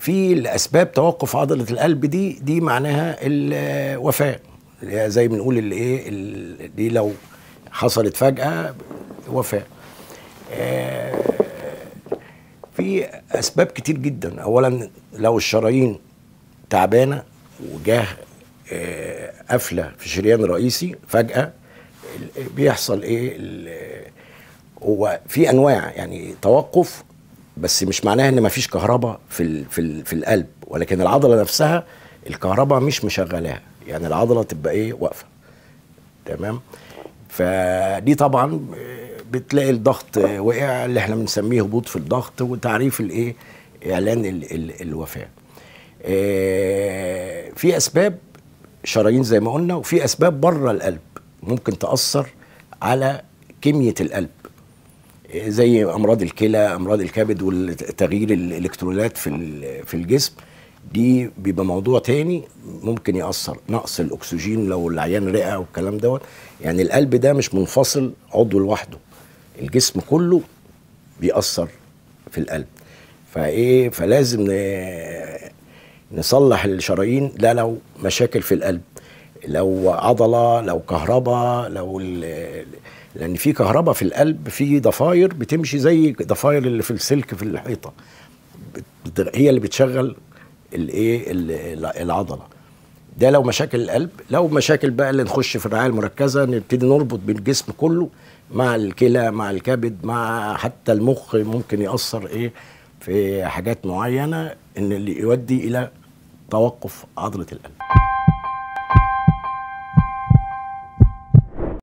في الاسباب توقف عضله القلب دي دي معناها الوفاه اللي هي زي ما بنقول الايه دي لو حصلت فجاه وفاه آه، في اسباب كتير جدا اولا لو الشرايين تعبانه وجاه آه، قفله في شريان رئيسي فجاه بيحصل ايه هو في انواع يعني توقف بس مش معناها ان مفيش كهرباء في الـ في الـ في القلب ولكن العضله نفسها الكهرباء مش مشغلاها يعني العضله تبقى ايه واقفه تمام فدي طبعا بتلاقي الضغط وقع اللي احنا بنسميه هبوط في الضغط وتعريف الايه اعلان الـ الـ الوفاه آه، في اسباب شرايين زي ما قلنا وفي اسباب بره القلب ممكن تاثر على كميه القلب زي امراض الكلى امراض الكبد والتغيير الالكترولات في في الجسم دي بيبقى موضوع تاني ممكن ياثر نقص الاكسجين لو العيان رئه والكلام دوت يعني القلب ده مش منفصل عضو لوحده الجسم كله بيأثر في القلب فايه فلازم نصلح الشرايين ده لو مشاكل في القلب لو عضله لو كهرباء لو لان في كهرباء في القلب في ضفاير بتمشي زي ضفاير اللي في السلك في الحيطه هي اللي بتشغل الايه العضله ده لو مشاكل القلب لو مشاكل بقى اللي نخش في الرعايه المركزه نبتدي نربط بالجسم كله مع الكلى مع الكبد مع حتى المخ ممكن ياثر ايه في حاجات معينه ان اللي يودي الى توقف عضله القلب